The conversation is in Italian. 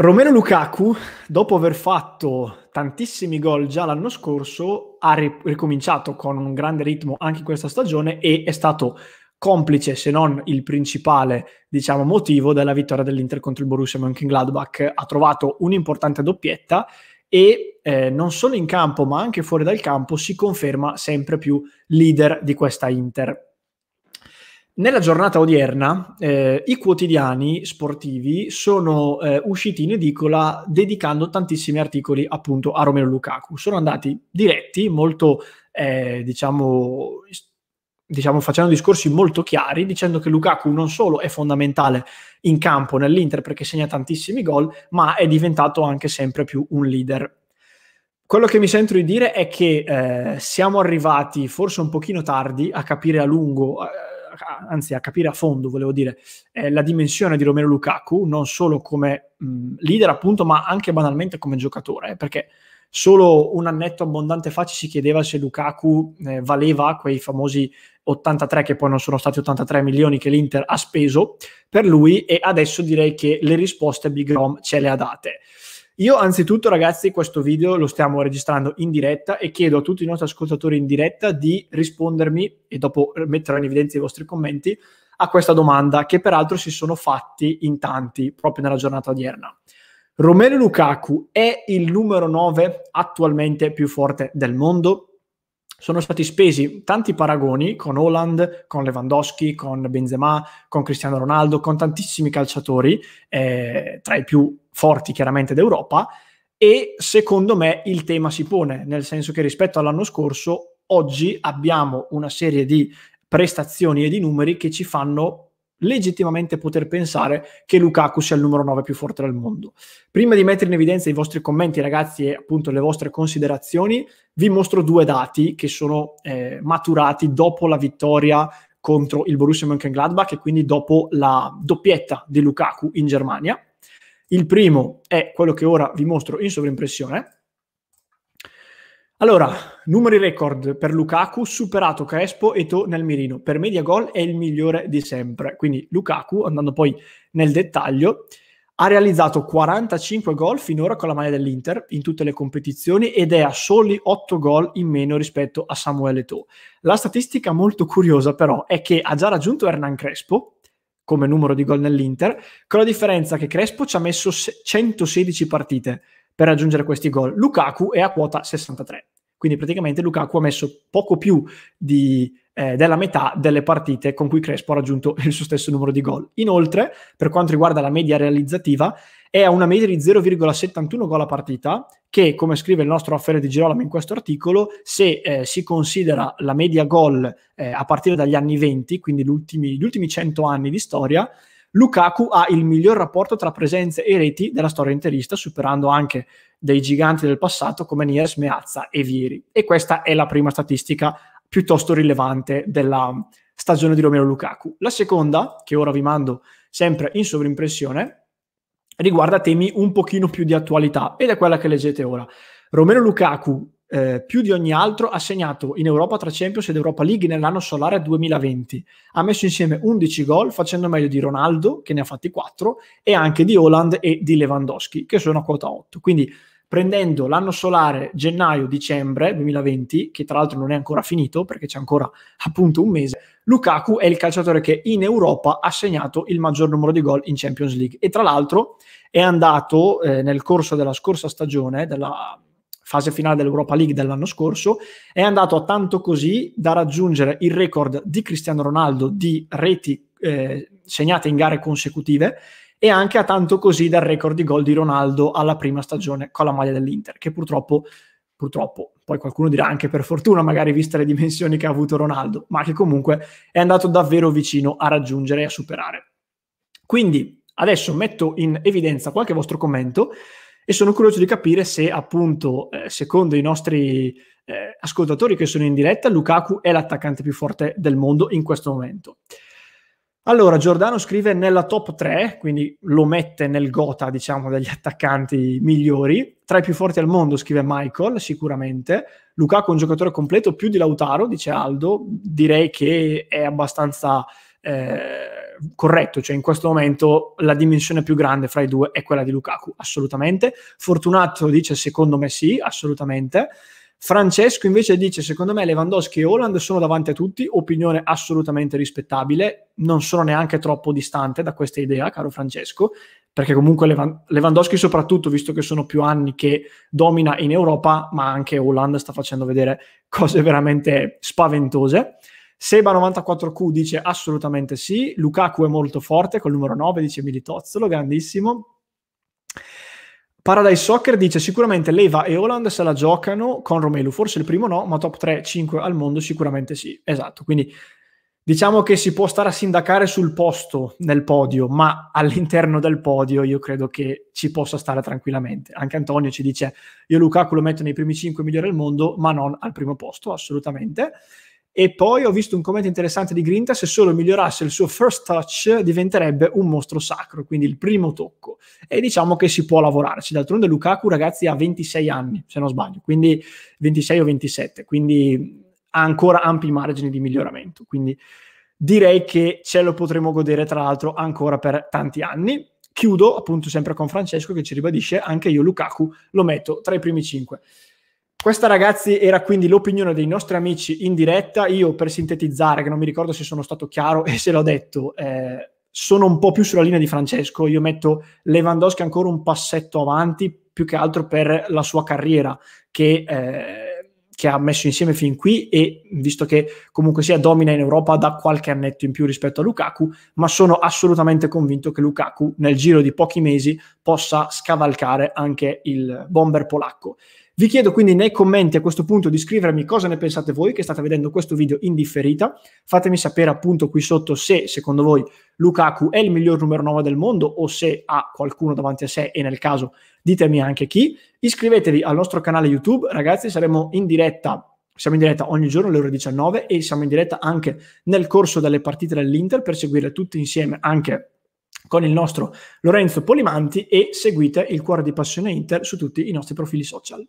Romero Lukaku, dopo aver fatto tantissimi gol già l'anno scorso, ha ri- ricominciato con un grande ritmo anche questa stagione e è stato complice, se non il principale, diciamo, motivo della vittoria dell'Inter contro il Borussia Mönchengladbach. Ha trovato un'importante doppietta e eh, non solo in campo, ma anche fuori dal campo si conferma sempre più leader di questa Inter nella giornata odierna eh, i quotidiani sportivi sono eh, usciti in edicola dedicando tantissimi articoli appunto a Romero Lukaku. Sono andati diretti, molto eh, diciamo, diciamo facendo discorsi molto chiari, dicendo che Lukaku non solo è fondamentale in campo nell'Inter perché segna tantissimi gol, ma è diventato anche sempre più un leader quello che mi sento di dire è che eh, siamo arrivati forse un pochino tardi a capire a lungo, eh, anzi a capire a fondo, volevo dire, eh, la dimensione di Romero Lukaku, non solo come mh, mm, leader appunto, ma anche banalmente come giocatore, eh, perché solo un annetto abbondante fa ci si chiedeva se Lukaku eh, valeva quei famosi 83 che poi non sono stati 83 milioni che l'Inter ha speso per lui e adesso direi che le risposte Big Rom ce le ha date. Io anzitutto ragazzi questo video lo stiamo registrando in diretta e chiedo a tutti i nostri ascoltatori in diretta di rispondermi e dopo metterò in evidenza i vostri commenti a questa domanda che peraltro si sono fatti in tanti proprio nella giornata odierna. Romelu Lukaku è il numero 9 attualmente più forte del mondo? sono stati spesi tanti paragoni con Holland, con Lewandowski, con Benzema, con Cristiano Ronaldo, con tantissimi calciatori, eh, tra i più forti chiaramente d'Europa, e secondo me il tema si pone, nel senso che rispetto all'anno scorso, oggi abbiamo una serie di prestazioni e di numeri che ci fanno legittimamente poter pensare che Lukaku sia il numero 9 più forte del mondo. Prima di mettere in evidenza i vostri commenti, ragazzi, e appunto le vostre considerazioni, vi mostro due dati che sono eh, maturati dopo la vittoria contro il Borussia Mönchengladbach e quindi dopo la doppietta di Lukaku in Germania. Il primo è quello che ora vi mostro in sovrimpressione, allora, numeri record per Lukaku, superato Crespo e To nel mirino. Per media gol è il migliore di sempre. Quindi Lukaku, andando poi nel dettaglio, ha realizzato 45 gol finora con la maglia dell'Inter in tutte le competizioni ed è a soli 8 gol in meno rispetto a Samuele Eto'o. La statistica molto curiosa però è che ha già raggiunto Hernan Crespo come numero di gol nell'Inter, con la differenza che Crespo ci ha messo 116 partite, per raggiungere questi gol. Lukaku è a quota 63, quindi praticamente Lukaku ha messo poco più di, eh, della metà delle partite con cui Crespo ha raggiunto il suo stesso numero di gol. Inoltre, per quanto riguarda la media realizzativa, è a una media di 0,71 gol a partita, che come scrive il nostro affare Di Girolamo in questo articolo, se eh, si considera la media gol eh, a partire dagli anni 20, quindi gli ultimi 100 anni di storia, Lukaku ha il miglior rapporto tra presenze e reti della storia interista, superando anche dei giganti del passato come Niers, Meazza e Vieri. E questa è la prima statistica piuttosto rilevante della stagione di Romero Lukaku. La seconda, che ora vi mando sempre in sovrimpressione, riguarda temi un pochino più di attualità ed è quella che leggete ora. Romero Lukaku eh, più di ogni altro ha segnato in Europa tra Champions ed Europa League nell'anno solare 2020. Ha messo insieme 11 gol, facendo meglio di Ronaldo, che ne ha fatti 4, e anche di Holland e di Lewandowski, che sono a quota 8. Quindi prendendo l'anno solare gennaio-dicembre 2020, che tra l'altro non è ancora finito perché c'è ancora appunto un mese, Lukaku è il calciatore che in Europa ha segnato il maggior numero di gol in Champions League e tra l'altro è andato eh, nel corso della scorsa stagione, della fase finale dell'Europa League dell'anno scorso, è andato a tanto così da raggiungere il record di Cristiano Ronaldo di reti eh, segnate in gare consecutive e anche a tanto così dal record di gol di Ronaldo alla prima stagione con la maglia dell'Inter, che purtroppo, purtroppo, poi qualcuno dirà anche per fortuna, magari viste le dimensioni che ha avuto Ronaldo, ma che comunque è andato davvero vicino a raggiungere e a superare. Quindi adesso metto in evidenza qualche vostro commento e sono curioso di capire se appunto, eh, secondo i nostri eh, ascoltatori che sono in diretta, Lukaku è l'attaccante più forte del mondo in questo momento. Allora, Giordano scrive nella top 3, quindi lo mette nel gota, diciamo, degli attaccanti migliori. Tra i più forti al mondo, scrive Michael, sicuramente. Lukaku è un giocatore completo, più di Lautaro, dice Aldo. Direi che è abbastanza... Eh, corretto, cioè in questo momento la dimensione più grande fra i due è quella di Lukaku, assolutamente. Fortunato dice secondo me sì, assolutamente. Francesco invece dice secondo me Lewandowski e Holland sono davanti a tutti, opinione assolutamente rispettabile, non sono neanche troppo distante da questa idea, caro Francesco, perché comunque Lewandowski soprattutto, visto che sono più anni che domina in Europa, ma anche Holland sta facendo vedere cose veramente spaventose. Seba94Q dice assolutamente sì, Lukaku è molto forte col numero 9, dice Militozzolo, grandissimo. Paradise Soccer dice sicuramente Leva e Holland se la giocano con Romelu, forse il primo no, ma top 3, 5 al mondo sicuramente sì. Esatto, quindi diciamo che si può stare a sindacare sul posto nel podio, ma all'interno del podio io credo che ci possa stare tranquillamente. Anche Antonio ci dice io Lukaku lo metto nei primi 5 migliori al mondo, ma non al primo posto, assolutamente. E poi ho visto un commento interessante di Grinta, se solo migliorasse il suo first touch diventerebbe un mostro sacro, quindi il primo tocco. E diciamo che si può lavorarci. D'altronde Lukaku, ragazzi, ha 26 anni, se non sbaglio, quindi 26 o 27, quindi ha ancora ampi margini di miglioramento. Quindi direi che ce lo potremo godere, tra l'altro, ancora per tanti anni. Chiudo appunto sempre con Francesco che ci ribadisce, anche io Lukaku lo metto tra i primi 5. Questa ragazzi era quindi l'opinione dei nostri amici in diretta. Io per sintetizzare, che non mi ricordo se sono stato chiaro e se l'ho detto, eh, sono un po' più sulla linea di Francesco. Io metto Lewandowski ancora un passetto avanti, più che altro per la sua carriera che, eh, che ha messo insieme fin qui e visto che comunque sia domina in Europa da qualche annetto in più rispetto a Lukaku, ma sono assolutamente convinto che Lukaku nel giro di pochi mesi possa scavalcare anche il bomber polacco. Vi chiedo quindi nei commenti a questo punto di scrivermi cosa ne pensate voi che state vedendo questo video in differita. Fatemi sapere appunto qui sotto se secondo voi Lukaku è il miglior numero 9 del mondo o se ha qualcuno davanti a sé e nel caso ditemi anche chi. Iscrivetevi al nostro canale YouTube, ragazzi, saremo in diretta siamo in diretta ogni giorno alle ore 19 e siamo in diretta anche nel corso delle partite dell'Inter per seguire tutti insieme anche con il nostro Lorenzo Polimanti e seguite il Cuore di Passione Inter su tutti i nostri profili social.